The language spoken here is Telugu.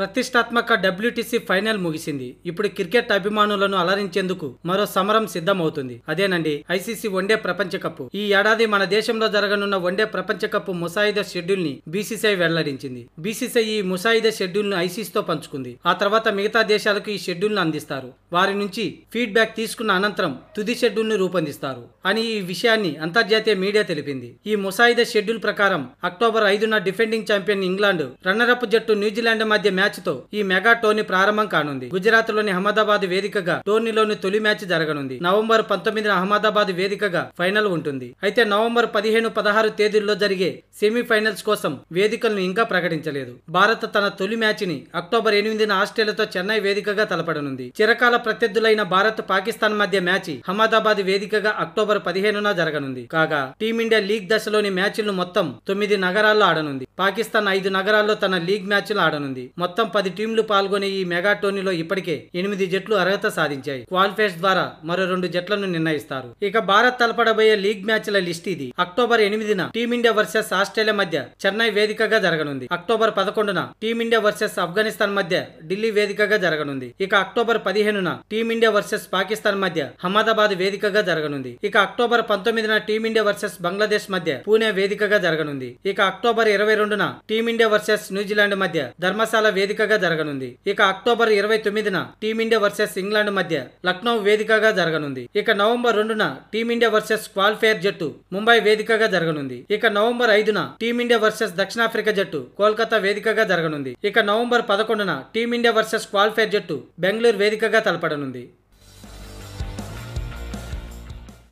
ప్రతిష్టాత్మక డబ్ల్యూటిసి ఫైనల్ ముగిసింది ఇప్పుడు క్రికెట్ అభిమానులను అలరించేందుకు మరో సమరం సిద్ధమవుతుంది అదేనండి ఐసీసీ వన్డే ప్రపంచ కప్ ఈ ఏడాది మన దేశంలో జరగనున్న వన్డే ప్రపంచ కప్ ముసాయిదా షెడ్యూల్ ని బీసీసీఐ వెల్లడించింది బీసీసీఐ ఈ ముసాయిదా షెడ్యూల్ ను ఐసీసీతో పంచుకుంది ఆ తర్వాత మిగతా దేశాలకు ఈ షెడ్యూల్ ను అందిస్తారు వారి నుంచి ఫీడ్బ్యాక్ తీసుకున్న అనంతరం తుది షెడ్యూల్ ను రూపొందిస్తారు అని ఈ విషయాన్ని అంతర్జాతీయ మీడియా తెలిపింది ఈ ముసాయిదా షెడ్యూల్ ప్రకారం అక్టోబర్ ఐదున డిఫెండింగ్ చాంపియన్ ఇంగ్లాండ్ రన్నరప్ జట్టు న్యూజిలాండ్ మధ్య మ్యాచ్ మ్యాచ్తో ఈ మెగా టోర్నీ ప్రారంభం కానుంది గుజరాత్లోని అహ్మదాబాద్ వేదికగా టోర్నీలోని తొలి మ్యాచ్ జరగనుంది నవంబర్ పంతొమ్మిదిన అహ్మదాబాద్ వేదికగా ఫైనల్ ఉంటుంది అయితే నవంబర్ పదిహేను పదహారు తేదీల్లో జరిగే సెమీఫైనల్స్ కోసం వేదికలను ఇంకా ప్రకటించలేదు భారత్ తన తొలి మ్యాచ్ ని అక్టోబర్ ఎనిమిదిన ఆస్ట్రేలియాతో చెన్నై వేదికగా తలపడనుంది చిరకాల ప్రత్యర్థులైన భారత్ పాకిస్తాన్ మధ్య మ్యాచ్ అహ్మదాబాద్ వేదికగా అక్టోబర్ పదిహేనున జరగనుంది కాగా టీమిండియా లీగ్ దశలోని మ్యాచ్లను మొత్తం తొమ్మిది నగరాల్లో ఆడనుంది పాకిస్తాన్ ఐదు నగరాల్లో తన లీగ్ మ్యాచ్లు ఆడనుంది మొత్తం మొత్తం పది టీంలు పాల్గొనే ఈ మెగా టోర్నీలో ఇప్పటికే ఎనిమిది జట్లు అర్హత సాధించాయి క్వాలిఫైర్స్ ద్వారా మరో రెండు జట్లను నిర్ణయిస్తారు ఇక భారత్ తలపడబోయే లీగ్ మ్యాచ్ల లిస్ట్ ఇది అక్టోబర్ ఎనిమిదిన టీమిండియా వర్సెస్ ఆస్ట్రేలియా మధ్య చెన్నై వేదికగా జరగనుంది అక్టోబర్ పదకొండున టీమిండియా వర్సెస్ ఆఫ్ఘనిస్తాన్ మధ్య ఢిల్లీ వేదికగా జరగనుంది ఇక అక్టోబర్ పదిహేనున టీమిండియా వర్సెస్ పాకిస్తాన్ మధ్య అహ్మదాబాద్ వేదికగా జరగనుంది ఇక అక్టోబర్ పంతొమ్మిదిన టీమిండియా వర్సెస్ బంగ్లాదేశ్ మధ్య పూణే వేదికగా జరగనుంది ఇక అక్టోబర్ ఇరవై రెండున టీమిండియా వర్సెస్ న్యూజిలాండ్ మధ్య ధర్మశాల వేదికగా జరగనుంది ఇక అక్టోబర్ ఇరవై తొమ్మిదిన టీమిండియా వర్సెస్ ఇంగ్లాండ్ మధ్య లక్నో వేదికగా జరగనుంది ఇక నవంబర్ రెండున టీమిండియా వర్సెస్ క్వాలిఫైర్ జట్టు ముంబై వేదికగా జరగనుంది ఇక నవంబర్ ఐదున టీమిండియా వర్సెస్ దక్షిణాఫ్రికా జట్టు కోల్కతా వేదికగా జరగనుంది ఇక నవంబర్ పదకొండున టీమిండియా వర్సెస్ క్వాలిఫైర్ జట్టు బెంగళూరు వేదికగా తలపడనుంది